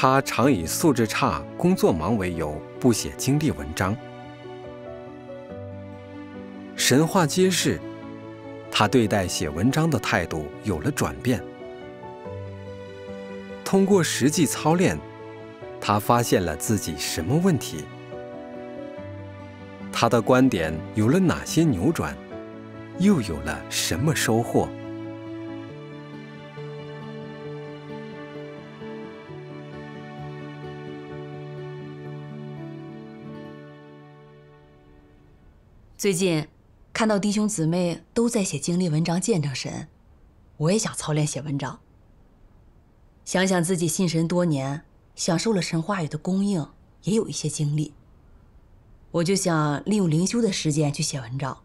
他常以素质差、工作忙为由不写经历文章。神话揭示，他对待写文章的态度有了转变。通过实际操练，他发现了自己什么问题？他的观点有了哪些扭转？又有了什么收获？最近，看到弟兄姊妹都在写经历文章见证神，我也想操练写文章。想想自己信神多年，享受了神话语的供应，也有一些经历，我就想利用灵修的时间去写文章。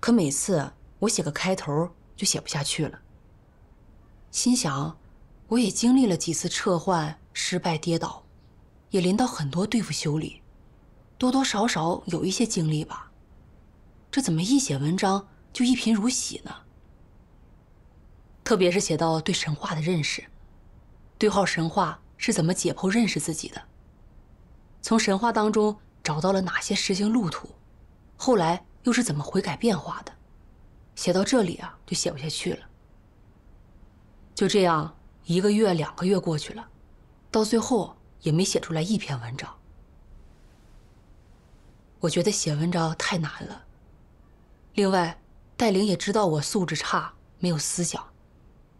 可每次我写个开头就写不下去了，心想，我也经历了几次撤换失败、跌倒，也临到很多对付修理。多多少少有一些经历吧，这怎么一写文章就一贫如洗呢？特别是写到对神话的认识，对号神话是怎么解剖认识自己的，从神话当中找到了哪些实行路途，后来又是怎么悔改变化的，写到这里啊就写不下去了。就这样一个月两个月过去了，到最后也没写出来一篇文章。我觉得写文章太难了。另外，戴玲也知道我素质差，没有思想，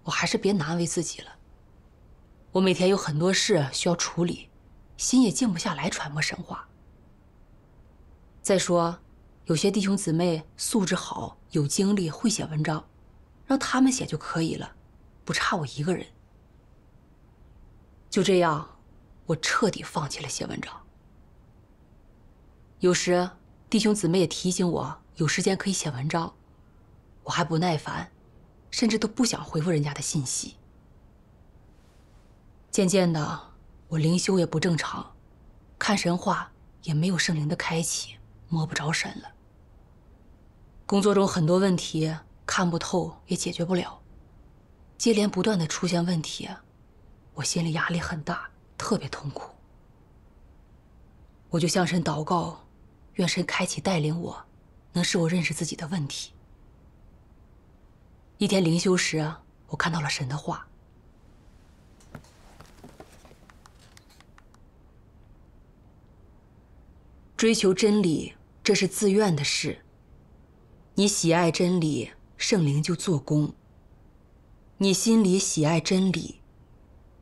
我还是别难为自己了。我每天有很多事需要处理，心也静不下来传播神话。再说，有些弟兄姊妹素质好，有精力，会写文章，让他们写就可以了，不差我一个人。就这样，我彻底放弃了写文章。有时，弟兄姊妹也提醒我有时间可以写文章，我还不耐烦，甚至都不想回复人家的信息。渐渐的，我灵修也不正常，看神话也没有圣灵的开启，摸不着神了。工作中很多问题看不透，也解决不了，接连不断的出现问题，我心里压力很大，特别痛苦。我就向神祷告。愿神开启带领我，能使我认识自己的问题。一天灵修时，我看到了神的话。追求真理，这是自愿的事。你喜爱真理，圣灵就做工。你心里喜爱真理，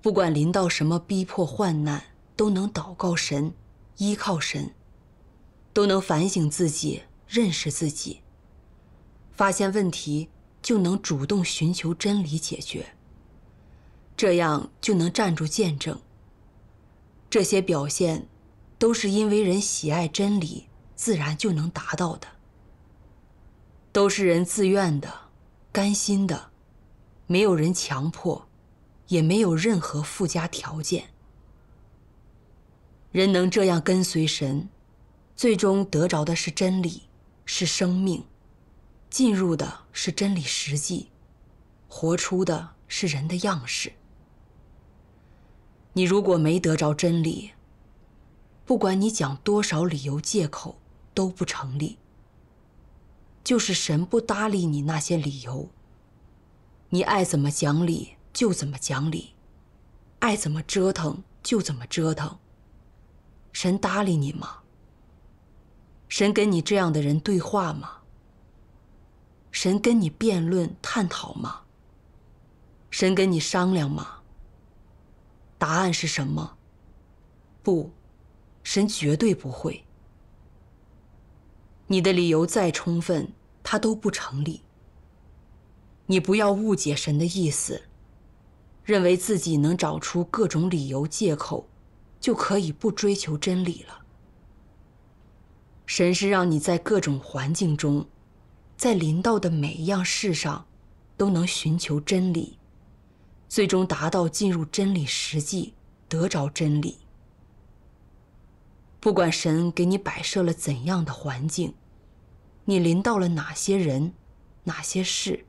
不管临到什么逼迫患难，都能祷告神，依靠神。都能反省自己、认识自己，发现问题就能主动寻求真理解决。这样就能站住见证。这些表现，都是因为人喜爱真理，自然就能达到的。都是人自愿的、甘心的，没有人强迫，也没有任何附加条件。人能这样跟随神。最终得着的是真理，是生命；进入的是真理实际，活出的是人的样式。你如果没得着真理，不管你讲多少理由借口都不成立。就是神不搭理你那些理由，你爱怎么讲理就怎么讲理，爱怎么折腾就怎么折腾。神搭理你吗？神跟你这样的人对话吗？神跟你辩论、探讨吗？神跟你商量吗？答案是什么？不，神绝对不会。你的理由再充分，他都不成立。你不要误解神的意思，认为自己能找出各种理由、借口，就可以不追求真理了。神是让你在各种环境中，在临到的每一样事上，都能寻求真理，最终达到进入真理实际，得着真理。不管神给你摆设了怎样的环境，你临到了哪些人，哪些事，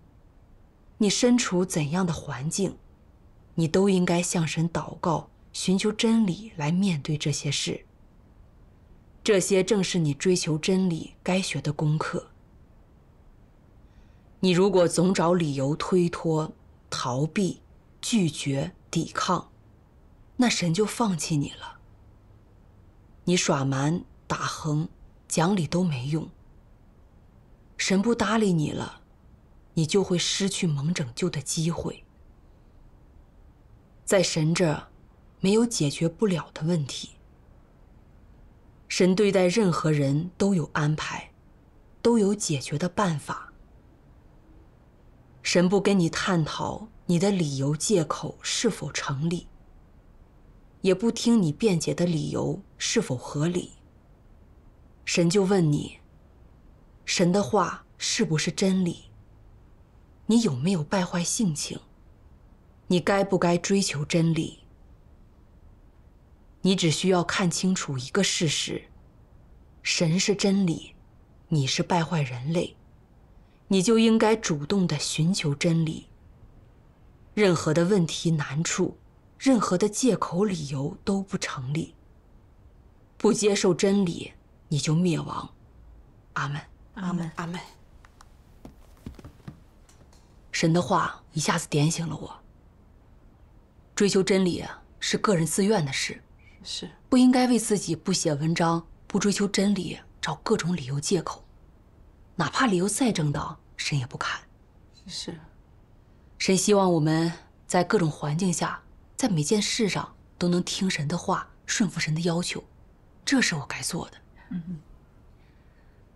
你身处怎样的环境，你都应该向神祷告，寻求真理来面对这些事。这些正是你追求真理该学的功课。你如果总找理由推脱、逃避、拒绝、抵抗，那神就放弃你了。你耍蛮、打横、讲理都没用。神不搭理你了，你就会失去蒙拯救的机会。在神这，没有解决不了的问题。神对待任何人都有安排，都有解决的办法。神不跟你探讨你的理由借口是否成立，也不听你辩解的理由是否合理。神就问你：神的话是不是真理？你有没有败坏性情？你该不该追求真理？你只需要看清楚一个事实：神是真理，你是败坏人类，你就应该主动的寻求真理。任何的问题难处，任何的借口理由都不成立。不接受真理，你就灭亡。阿门。阿门。阿门。神的话一下子点醒了我。追求真理啊，是个人自愿的事。是不应该为自己不写文章、不追求真理找各种理由借口，哪怕理由再正当，神也不看。是，神希望我们在各种环境下，在每件事上都能听神的话，顺服神的要求。这是我该做的。嗯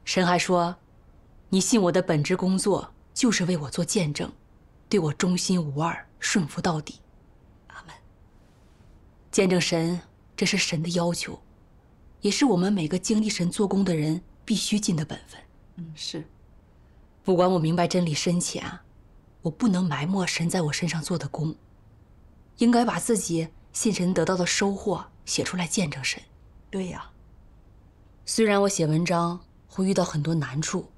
神还说，你信我的本职工作就是为我做见证，对我忠心无二，顺服到底。阿门。见证神。这是神的要求，也是我们每个经历神做工的人必须尽的本分。嗯，是。不管我明白真理深浅，我不能埋没神在我身上做的工，应该把自己信神得到的收获写出来，见证神。对呀。虽然我写文章会遇到很多难处，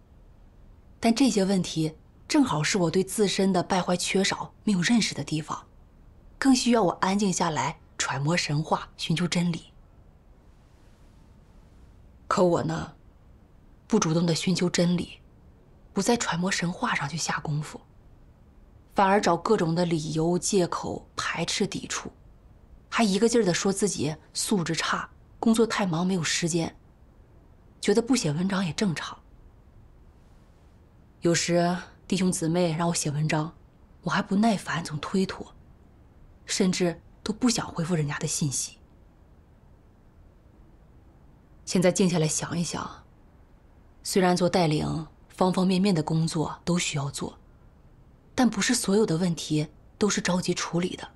但这些问题正好是我对自身的败坏缺少没有认识的地方，更需要我安静下来。揣摩神话，寻求真理。可我呢，不主动的寻求真理，不在揣摩神话上去下功夫，反而找各种的理由、借口排斥、抵触，还一个劲儿的说自己素质差，工作太忙没有时间，觉得不写文章也正常。有时弟兄姊妹让我写文章，我还不耐烦，总推脱，甚至。都不想回复人家的信息。现在静下来想一想，虽然做带领方方面面的工作都需要做，但不是所有的问题都是着急处理的。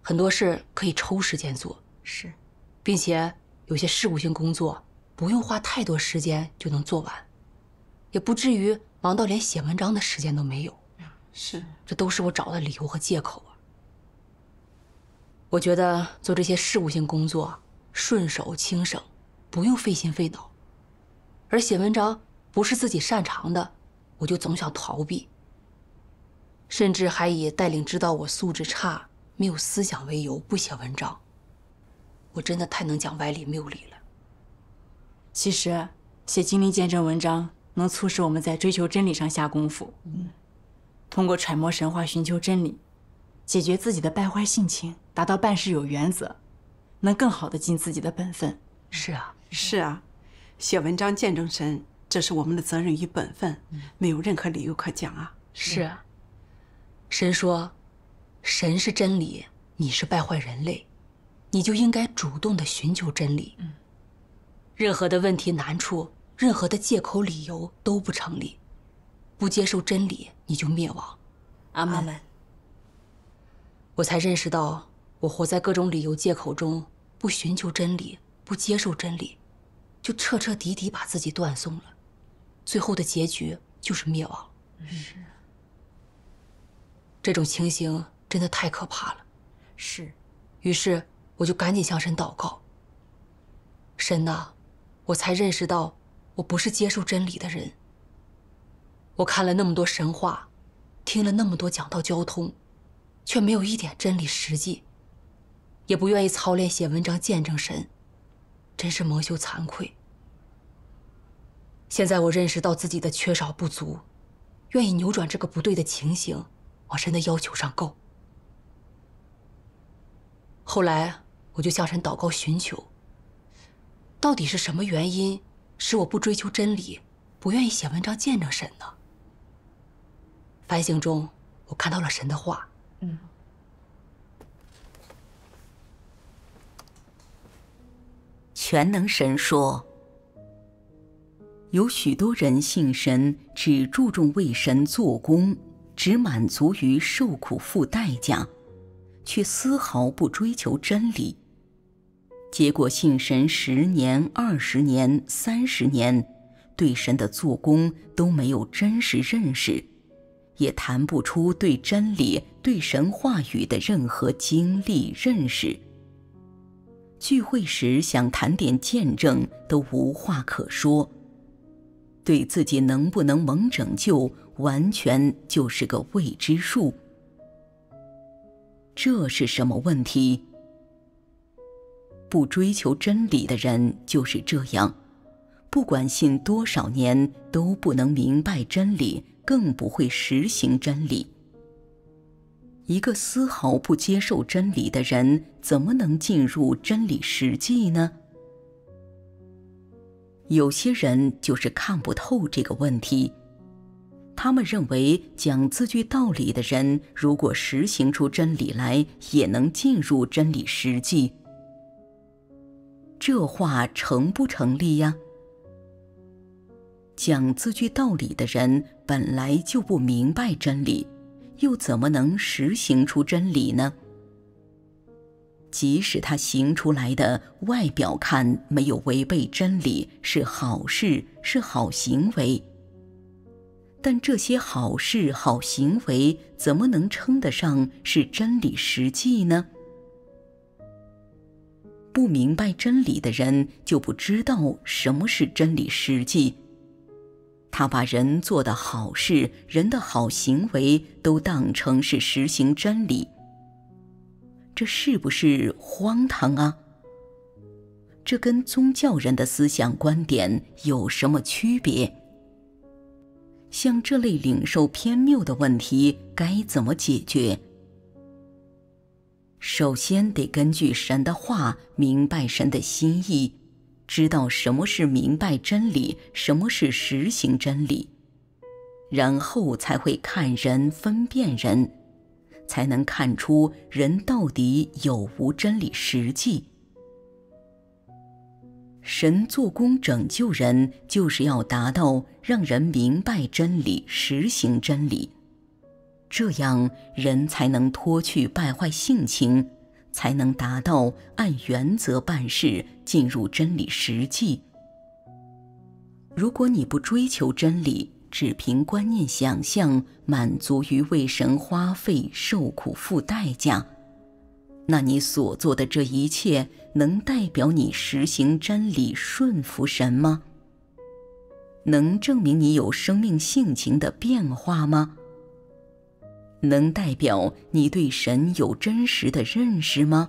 很多事可以抽时间做，是，并且有些事务性工作不用花太多时间就能做完，也不至于忙到连写文章的时间都没有。是，这都是我找的理由和借口啊。我觉得做这些事务性工作顺手轻省，不用费心费脑，而写文章不是自己擅长的，我就总想逃避，甚至还以带领知道我素质差、没有思想为由不写文章。我真的太能讲歪理谬理了。其实，写经历见证文章能促使我们在追求真理上下功夫，通过揣摩神话寻求真理，解决自己的败坏性情。达到办事有原则，能更好的尽自己的本分。是啊，是啊，写文章见证神，这是我们的责任与本分，没有任何理由可讲啊。是啊，神说，神是真理，你是败坏人类，你就应该主动的寻求真理。任何的问题难处，任何的借口理由都不成立，不接受真理你就灭亡。阿妈阿门。我才认识到。我活在各种理由借口中，不寻求真理，不接受真理，就彻彻底底把自己断送了。最后的结局就是灭亡。是啊，这种情形真的太可怕了。是，于是我就赶紧向神祷告。神呐，我才认识到我不是接受真理的人。我看了那么多神话，听了那么多讲道交通，却没有一点真理实际。也不愿意操练写文章见证神，真是蒙羞惭愧。现在我认识到自己的缺少不足，愿意扭转这个不对的情形，往神的要求上够。后来我就向神祷告寻求，到底是什么原因使我不追求真理，不愿意写文章见证神呢？反省中我看到了神的话。嗯。全能神说：“有许多人信神，只注重为神做工，只满足于受苦付代价，却丝毫不追求真理。结果信神十年、二十年、三十年，对神的做工都没有真实认识，也谈不出对真理、对神话语的任何经历认识。”聚会时想谈点见证，都无话可说。对自己能不能蒙拯救，完全就是个未知数。这是什么问题？不追求真理的人就是这样，不管信多少年，都不能明白真理，更不会实行真理。一个丝毫不接受真理的人，怎么能进入真理实际呢？有些人就是看不透这个问题。他们认为，讲字句道理的人，如果实行出真理来，也能进入真理实际。这话成不成立呀？讲字句道理的人，本来就不明白真理。又怎么能实行出真理呢？即使他行出来的外表看没有违背真理，是好事，是好行为，但这些好事、好行为怎么能称得上是真理实际呢？不明白真理的人，就不知道什么是真理实际。他把人做的好事、人的好行为都当成是实行真理，这是不是荒唐啊？这跟宗教人的思想观点有什么区别？像这类领受偏谬的问题该怎么解决？首先得根据神的话明白神的心意。知道什么是明白真理，什么是实行真理，然后才会看人、分辨人，才能看出人到底有无真理实际。神做工拯救人，就是要达到让人明白真理、实行真理，这样人才能脱去败坏性情。才能达到按原则办事，进入真理实际。如果你不追求真理，只凭观念想象，满足于为神花费、受苦、付代价，那你所做的这一切，能代表你实行真理、顺服神吗？能证明你有生命性情的变化吗？能代表你对神有真实的认识吗？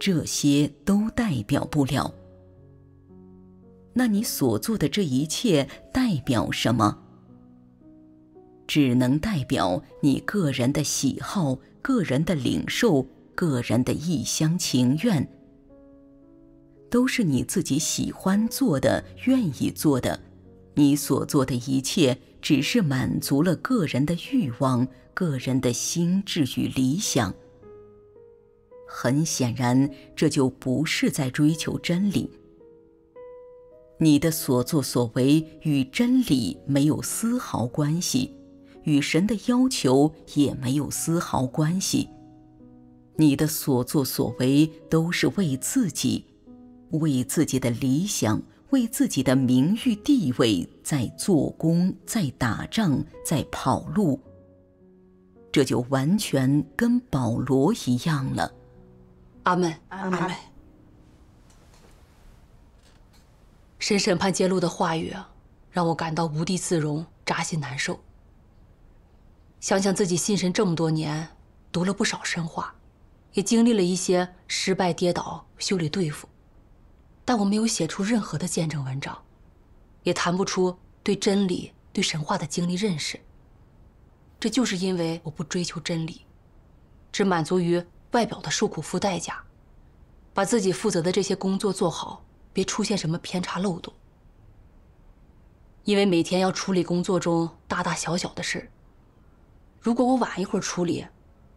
这些都代表不了。那你所做的这一切代表什么？只能代表你个人的喜好、个人的领受、个人的一厢情愿，都是你自己喜欢做的、愿意做的。你所做的一切。只是满足了个人的欲望、个人的心智与理想。很显然，这就不是在追求真理。你的所作所为与真理没有丝毫关系，与神的要求也没有丝毫关系。你的所作所为都是为自己，为自己的理想。为自己的名誉地位在做工，在打仗，在跑路，这就完全跟保罗一样了。阿门，阿门。神审判揭露的话语啊，让我感到无地自容、扎心难受。想想自己信神这么多年，读了不少神话，也经历了一些失败、跌倒、修理对付。但我没有写出任何的见证文章，也谈不出对真理、对神话的经历认识。这就是因为我不追求真理，只满足于外表的受苦付代价，把自己负责的这些工作做好，别出现什么偏差漏洞。因为每天要处理工作中大大小小的事，如果我晚一会儿处理，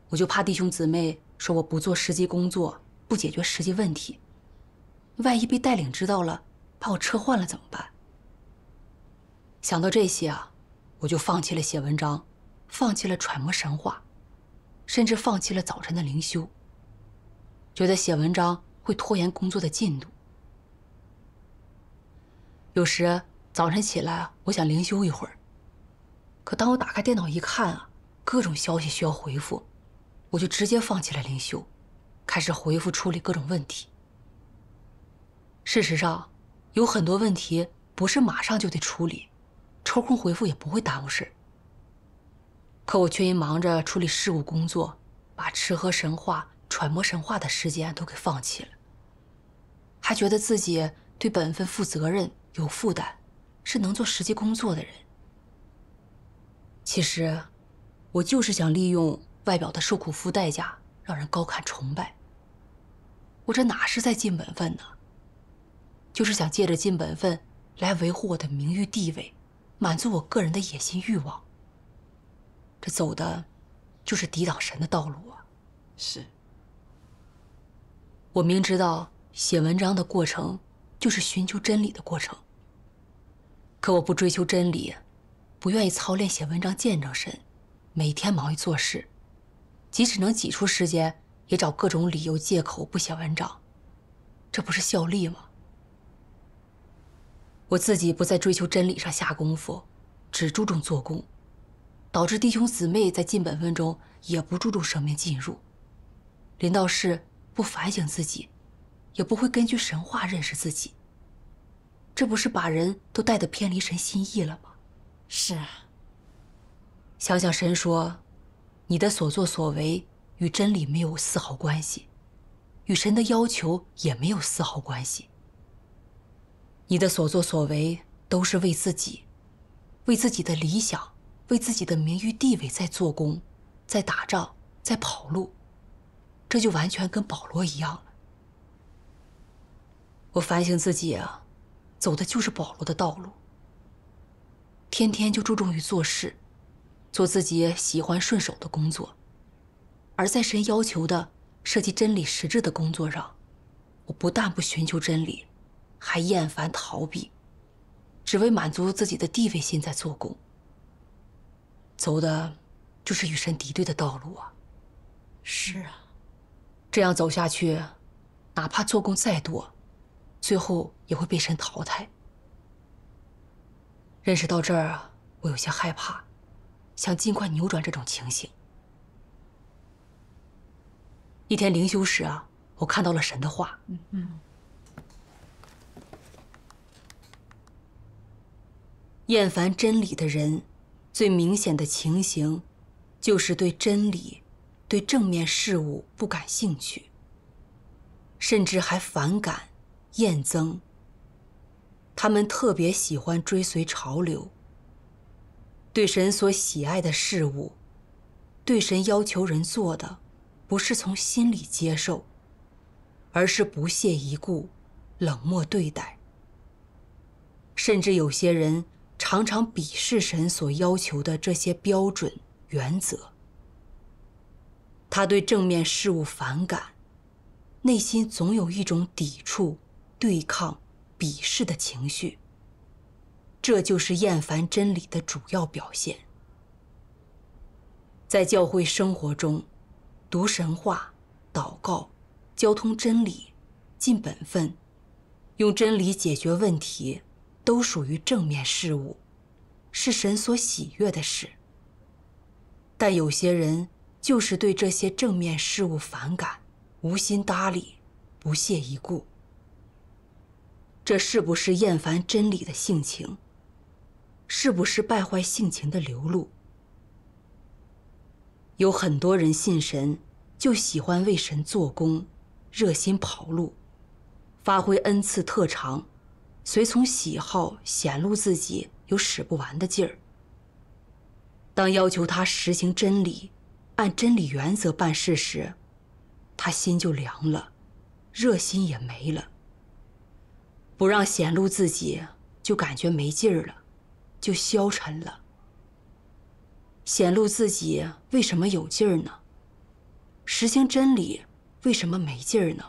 我就怕弟兄姊妹说我不做实际工作，不解决实际问题。万一被带领知道了，把我撤换了怎么办？想到这些啊，我就放弃了写文章，放弃了揣摩神话，甚至放弃了早晨的灵修。觉得写文章会拖延工作的进度。有时早晨起来，我想灵修一会儿，可当我打开电脑一看啊，各种消息需要回复，我就直接放弃了灵修，开始回复处理各种问题。事实上，有很多问题不是马上就得处理，抽空回复也不会耽误事。可我却因忙着处理事务工作，把吃喝、神话、揣摩神话的时间都给放弃了，还觉得自己对本分、负责任、有负担，是能做实际工作的人。其实，我就是想利用外表的受苦付代价，让人高看崇拜。我这哪是在尽本分呢？就是想借着尽本分来维护我的名誉地位，满足我个人的野心欲望。这走的，就是抵挡神的道路啊！是。我明知道写文章的过程就是寻求真理的过程，可我不追求真理，不愿意操练写文章见证神，每天忙于做事，即使能挤出时间，也找各种理由借口不写文章，这不是效力吗？我自己不在追求真理上下功夫，只注重做工，导致弟兄姊妹在进本分中也不注重生命进入，临到世不反省自己，也不会根据神话认识自己，这不是把人都带得偏离神心意了吗？是啊。想想神说，你的所作所为与真理没有丝毫关系，与神的要求也没有丝毫关系。你的所作所为都是为自己、为自己的理想、为自己的名誉地位在做工、在打仗、在跑路，这就完全跟保罗一样了。我反省自己啊，走的就是保罗的道路，天天就注重于做事，做自己喜欢顺手的工作，而在神要求的涉及真理实质的工作上，我不但不寻求真理。还厌烦逃避，只为满足自己的地位心在做工，走的就是与神敌对的道路啊！是啊，这样走下去，哪怕做工再多，最后也会被神淘汰。认识到这儿啊，我有些害怕，想尽快扭转这种情形。一天灵修时啊，我看到了神的话。嗯嗯。厌烦真理的人，最明显的情形，就是对真理、对正面事物不感兴趣，甚至还反感、厌憎。他们特别喜欢追随潮流。对神所喜爱的事物，对神要求人做的，不是从心里接受，而是不屑一顾、冷漠对待，甚至有些人。常常鄙视神所要求的这些标准原则，他对正面事物反感，内心总有一种抵触、对抗、鄙视的情绪。这就是厌烦真理的主要表现。在教会生活中，读神话、祷告、交通真理、尽本分、用真理解决问题。都属于正面事物，是神所喜悦的事。但有些人就是对这些正面事物反感，无心搭理，不屑一顾。这是不是厌烦真理的性情？是不是败坏性情的流露？有很多人信神，就喜欢为神做工，热心跑路，发挥恩赐特长。随从喜好显露自己有使不完的劲儿。当要求他实行真理、按真理原则办事时，他心就凉了，热心也没了。不让显露自己，就感觉没劲儿了，就消沉了。显露自己为什么有劲儿呢？实行真理为什么没劲儿呢？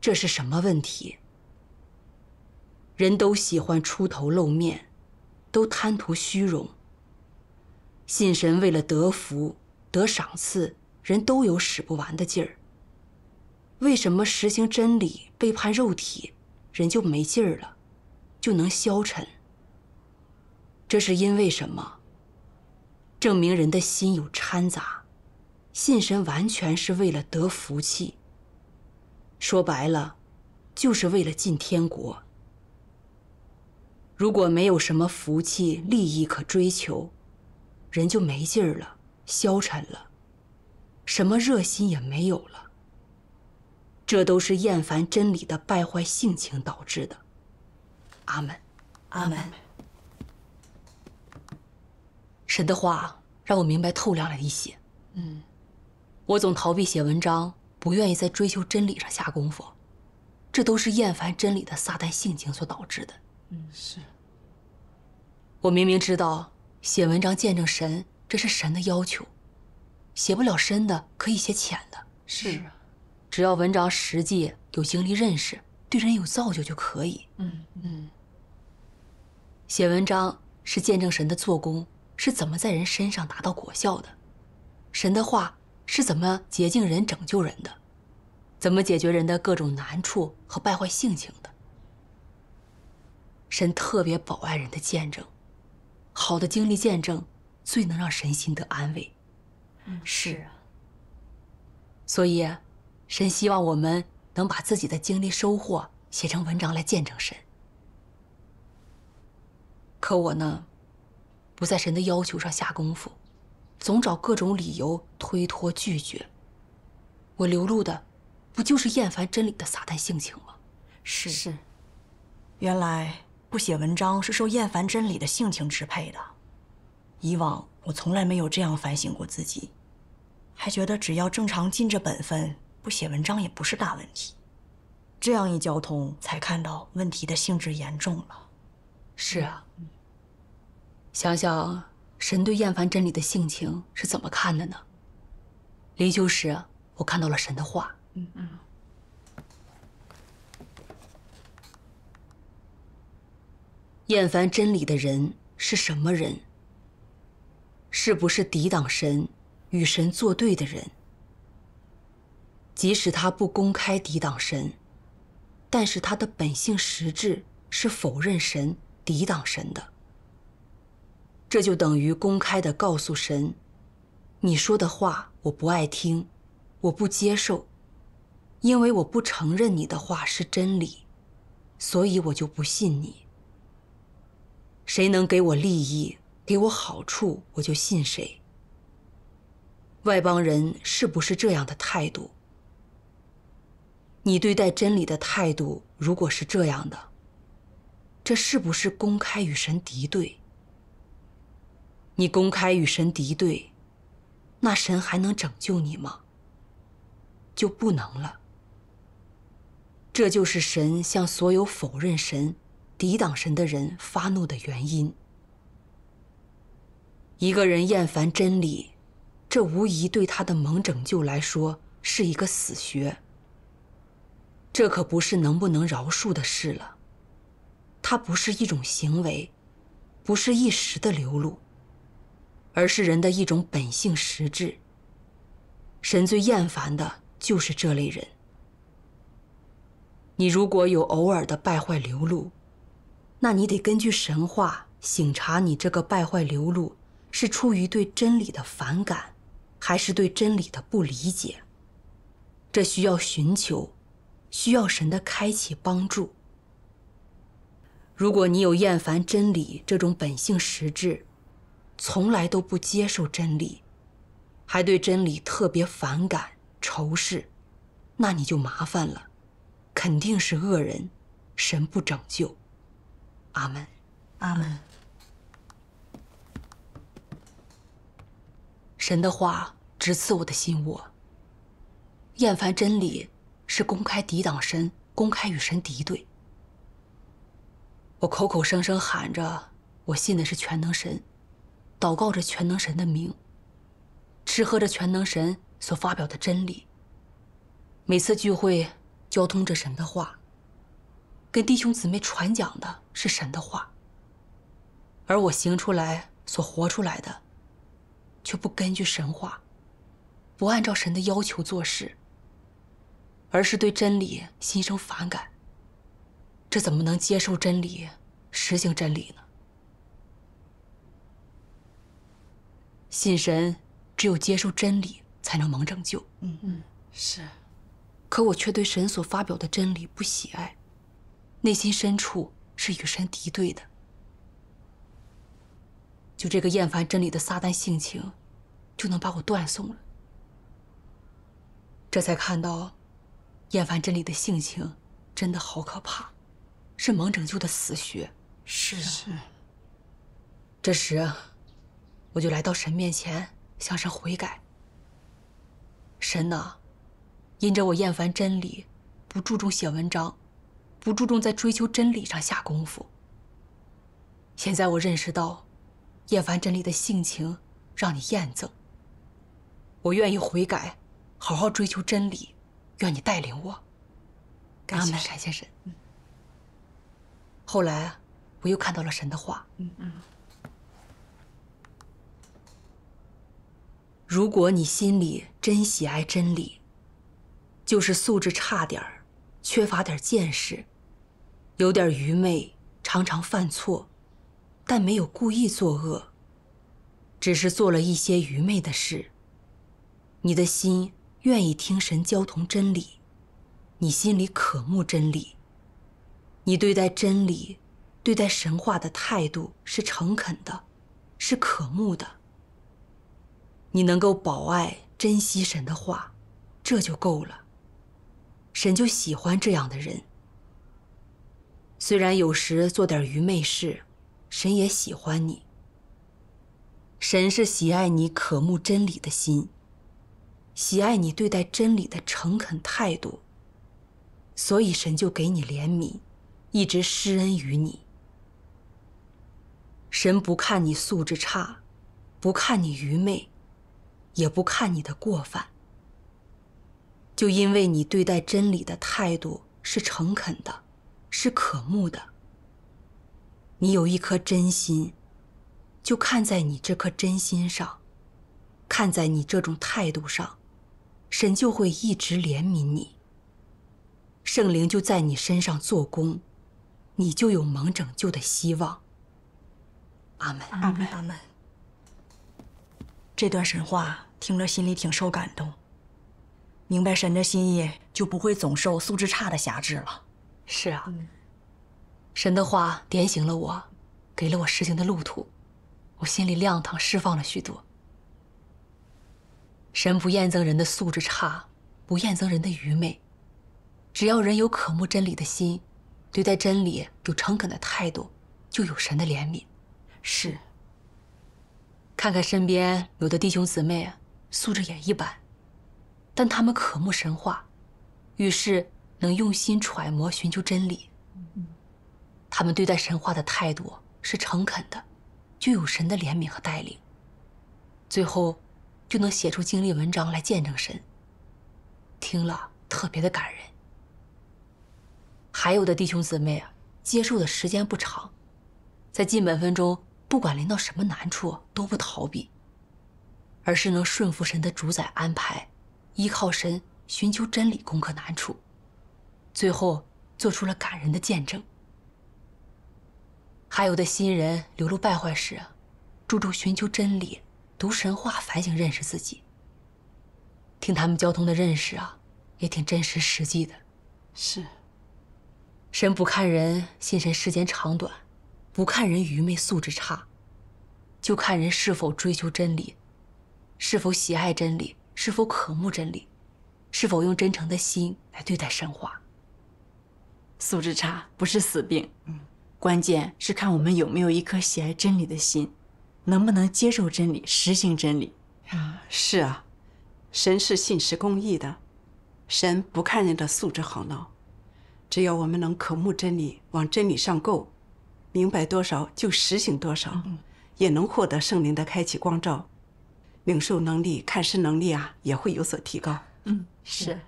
这是什么问题？人都喜欢出头露面，都贪图虚荣。信神为了得福、得赏赐，人都有使不完的劲儿。为什么实行真理、背叛肉体，人就没劲儿了，就能消沉？这是因为什么？证明人的心有掺杂。信神完全是为了得福气。说白了，就是为了进天国。如果没有什么福气、利益可追求，人就没劲儿了，消沉了，什么热心也没有了。这都是厌烦真理的败坏性情导致的。阿门，阿门。神的话让我明白透亮了一些。嗯，我总逃避写文章，不愿意在追求真理上下功夫，这都是厌烦真理的撒旦性情所导致的。嗯，是。我明明知道，写文章见证神，这是神的要求。写不了深的，可以写浅的。是啊，只要文章实际、有经历、认识，对人有造就就可以。嗯嗯。写文章是见证神的做工是怎么在人身上达到果效的，神的话是怎么洁净人、拯救人的，怎么解决人的各种难处和败坏性情的。神特别保爱人的见证，好的经历见证最能让神心得安慰。嗯，是啊。所以，神希望我们能把自己的经历收获写成文章来见证神。可我呢，不在神的要求上下功夫，总找各种理由推脱拒绝。我流露的，不就是厌烦真理的撒旦性情吗？是是，原来。不写文章是受厌烦真理的性情支配的。以往我从来没有这样反省过自己，还觉得只要正常尽着本分，不写文章也不是大问题。这样一交通，才看到问题的性质严重了。是啊，想想神对厌烦真理的性情是怎么看的呢？临休时，我看到了神的话。嗯嗯。厌烦真理的人是什么人？是不是抵挡神、与神作对的人？即使他不公开抵挡神，但是他的本性实质是否认神、抵挡神的。这就等于公开的告诉神：“你说的话我不爱听，我不接受，因为我不承认你的话是真理，所以我就不信你。”谁能给我利益，给我好处，我就信谁。外邦人是不是这样的态度？你对待真理的态度如果是这样的，这是不是公开与神敌对？你公开与神敌对，那神还能拯救你吗？就不能了。这就是神向所有否认神。抵挡神的人发怒的原因。一个人厌烦真理，这无疑对他的蒙拯救来说是一个死穴。这可不是能不能饶恕的事了。它不是一种行为，不是一时的流露，而是人的一种本性实质。神最厌烦的就是这类人。你如果有偶尔的败坏流露，那你得根据神话醒察，你这个败坏流露是出于对真理的反感，还是对真理的不理解？这需要寻求，需要神的开启帮助。如果你有厌烦真理这种本性实质，从来都不接受真理，还对真理特别反感、仇视，那你就麻烦了，肯定是恶人，神不拯救。阿门，阿门。神的话直刺我的心窝。厌烦真理，是公开抵挡神，公开与神敌对。我口口声声喊着我信的是全能神，祷告着全能神的名，吃喝着全能神所发表的真理，每次聚会交通着神的话，跟弟兄姊妹传讲的。是神的话，而我行出来、所活出来的，却不根据神话，不按照神的要求做事，而是对真理心生反感，这怎么能接受真理、实行真理呢？信神，只有接受真理，才能蒙拯救。嗯嗯，是。可我却对神所发表的真理不喜爱，内心深处。是与神敌对的，就这个厌烦真理的撒旦性情，就能把我断送了。这才看到，厌烦真理的性情真的好可怕，是蒙拯救的死穴。是是。这时，我就来到神面前，向神悔改。神呐，因着我厌烦真理，不注重写文章。不注重在追求真理上下功夫。现在我认识到，厌烦真理的性情让你厌憎。我愿意悔改，好好追求真理，愿你带领我。感谢柴先生。后来我又看到了神的话。嗯嗯。如果你心里真喜爱真理，就是素质差点儿。缺乏点见识，有点愚昧，常常犯错，但没有故意作恶，只是做了一些愚昧的事。你的心愿意听神教同真理，你心里渴慕真理，你对待真理、对待神话的态度是诚恳的，是渴慕的。你能够保爱、珍惜神的话，这就够了。神就喜欢这样的人，虽然有时做点愚昧事，神也喜欢你。神是喜爱你渴慕真理的心，喜爱你对待真理的诚恳态度，所以神就给你怜悯，一直施恩于你。神不看你素质差，不看你愚昧，也不看你的过犯。就因为你对待真理的态度是诚恳的，是可慕的，你有一颗真心，就看在你这颗真心上，看在你这种态度上，神就会一直怜悯你。圣灵就在你身上做工，你就有蒙拯救的希望。阿门，阿门，阿门。这段神话听了，心里挺受感动。明白神的心意，就不会总受素质差的辖制了。是啊，神的话点醒了我，给了我实行的路途，我心里亮堂，释放了许多。神不厌憎人的素质差，不厌憎人的愚昧，只要人有渴慕真理的心，对待真理有诚恳的态度，就有神的怜悯。是。看看身边有的弟兄姊妹素质也一般。但他们渴慕神话，于是能用心揣摩、寻求真理。他们对待神话的态度是诚恳的，具有神的怜悯和带领。最后，就能写出经历文章来见证神。听了特别的感人。还有的弟兄姊妹啊，接受的时间不长，在近本分中，不管临到什么难处都不逃避，而是能顺服神的主宰安排。依靠神寻求真理，攻克难处，最后做出了感人的见证。还有的新人流露败坏时，注重寻求真理、读神话、反省认识自己。听他们交通的认识啊，也挺真实实际的。是。神不看人心神时间长短，不看人愚昧素质差，就看人是否追求真理，是否喜爱真理。是否渴慕真理，是否用真诚的心来对待神话。素质差不是死病，嗯，关键是看我们有没有一颗喜爱真理的心，能不能接受真理、实行真理。啊，是啊，神是信实公义的，神不看人的素质好孬，只要我们能渴慕真理，往真理上够，明白多少就实行多少，也能获得圣灵的开启光照。领受能力、看事能力啊，也会有所提高。嗯，是。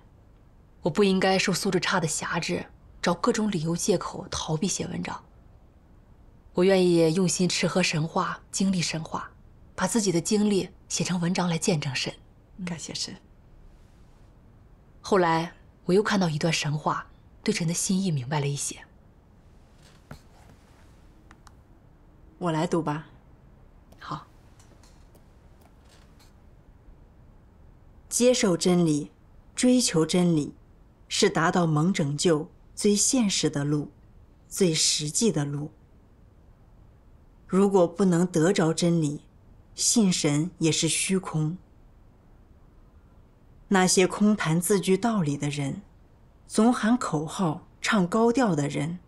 我不应该受素质差的辖制，找各种理由借口逃避写文章。我愿意用心吃喝神话，经历神话，把自己的经历写成文章来见证神。感谢神。后来我又看到一段神话，对臣的心意明白了一些。我来读吧。好。接受真理，追求真理，是达到蒙拯救最现实的路，最实际的路。如果不能得着真理，信神也是虚空。那些空谈自居道理的人，总喊口号、唱高调的人，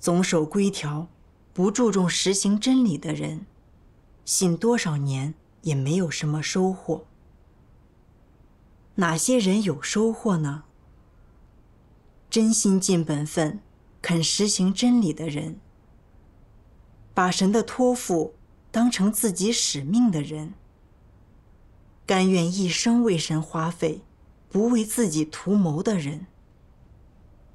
总守规条、不注重实行真理的人，信多少年也没有什么收获。哪些人有收获呢？真心尽本分、肯实行真理的人，把神的托付当成自己使命的人，甘愿一生为神花费、不为自己图谋的人，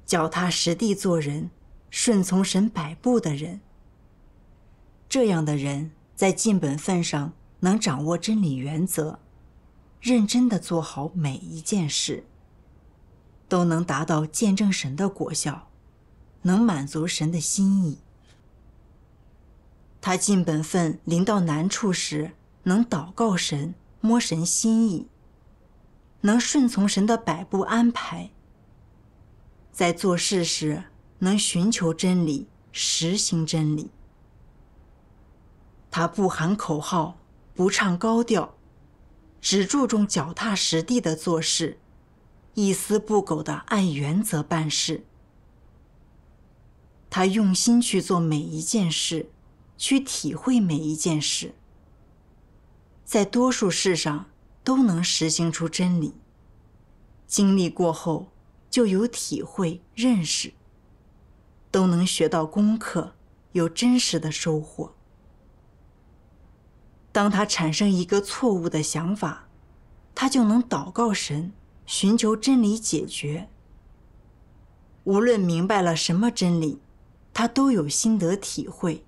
脚踏实地做人、顺从神摆布的人，这样的人在尽本分上能掌握真理原则。认真的做好每一件事，都能达到见证神的果效，能满足神的心意。他尽本分，临到难处时能祷告神，摸神心意，能顺从神的摆布安排。在做事时能寻求真理，实行真理。他不喊口号，不唱高调。只注重脚踏实地的做事，一丝不苟的按原则办事。他用心去做每一件事，去体会每一件事，在多数事上都能实行出真理。经历过后就有体会认识，都能学到功课，有真实的收获。当他产生一个错误的想法，他就能祷告神，寻求真理解决。无论明白了什么真理，他都有心得体会，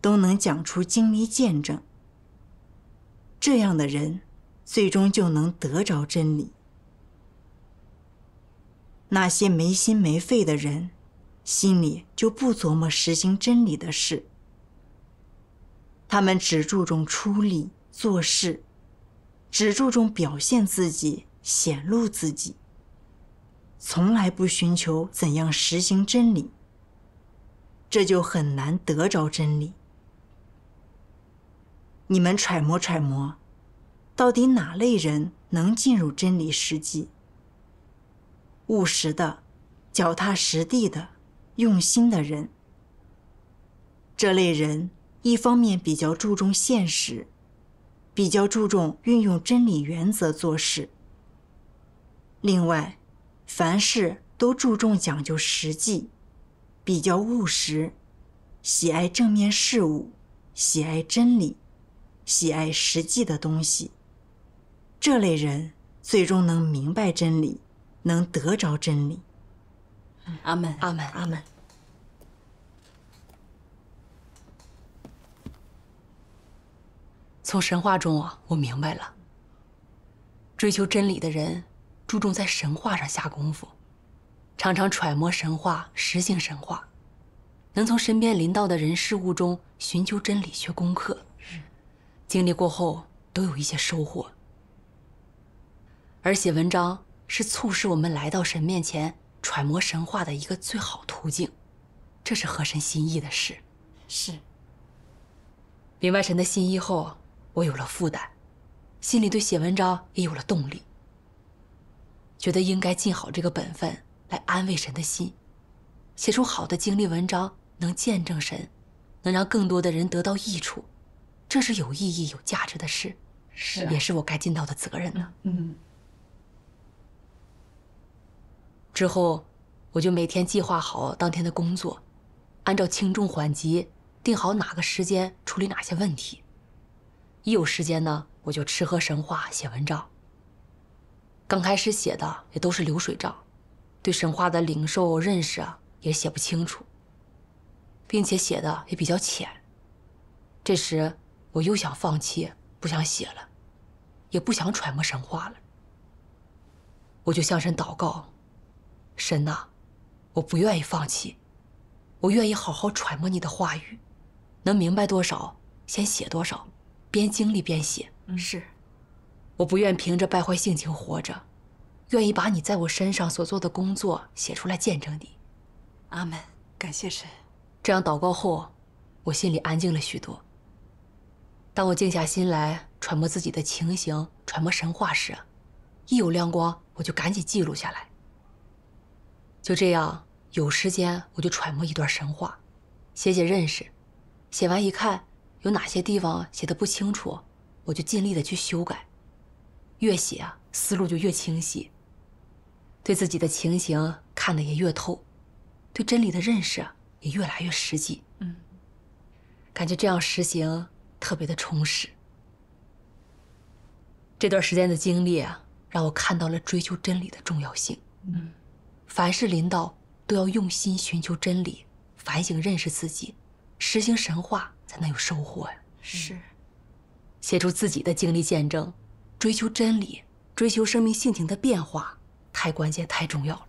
都能讲出经历见证。这样的人，最终就能得着真理。那些没心没肺的人，心里就不琢磨实行真理的事。他们只注重出力做事，只注重表现自己、显露自己，从来不寻求怎样实行真理。这就很难得着真理。你们揣摩揣摩，到底哪类人能进入真理实际？务实的、脚踏实地的、用心的人，这类人。一方面比较注重现实，比较注重运用真理原则做事。另外，凡事都注重讲究实际，比较务实，喜爱正面事物，喜爱真理，喜爱实际的东西。这类人最终能明白真理，能得着真理。阿门，阿门，阿门。从神话中啊，我明白了。追求真理的人注重在神话上下功夫，常常揣摩神话、实行神话，能从身边临到的人事物中寻求真理、学功课。经历过后都有一些收获。而写文章是促使我们来到神面前揣摩神话的一个最好途径，这是合神心意的事。是。明白神的心意后。我有了负担，心里对写文章也有了动力。觉得应该尽好这个本分，来安慰神的心，写出好的经历文章，能见证神，能让更多的人得到益处，这是有意义、有价值的事，是也是我该尽到的责任呢。嗯。之后，我就每天计划好当天的工作，按照轻重缓急，定好哪个时间处理哪些问题。一有时间呢，我就吃喝神话写文章。刚开始写的也都是流水账，对神话的灵兽认识啊也写不清楚，并且写的也比较浅。这时我又想放弃，不想写了，也不想揣摩神话了。我就向神祷告：“神呐，我不愿意放弃，我愿意好好揣摩你的话语，能明白多少先写多少。”边经历边写，是，我不愿凭着败坏性情活着，愿意把你在我身上所做的工作写出来见证你。阿门，感谢神。这样祷告后，我心里安静了许多。当我静下心来揣摩自己的情形、揣摩神话时，一有亮光，我就赶紧记录下来。就这样，有时间我就揣摩一段神话，写写认识，写完一看。有哪些地方写的不清楚，我就尽力的去修改。越写啊，思路就越清晰，对自己的情形看得也越透，对真理的认识也越来越实际。嗯，感觉这样实行特别的充实。这段时间的经历啊，让我看到了追求真理的重要性。嗯，凡是领导都要用心寻求真理，反省认识自己，实行神话。才能有收获呀！是，写出自己的经历见证，追求真理，追求生命性情的变化，太关键、太重要了。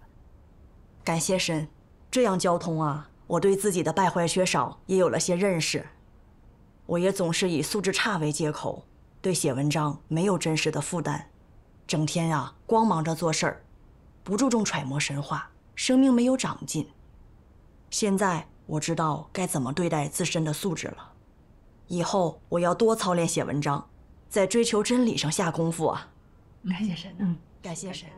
感谢神，这样交通啊，我对自己的败坏缺少也有了些认识。我也总是以素质差为借口，对写文章没有真实的负担，整天啊光忙着做事儿，不注重揣摩神话，生命没有长进。现在。我知道该怎么对待自身的素质了，以后我要多操练写文章，在追求真理上下功夫啊！感谢神，感谢神。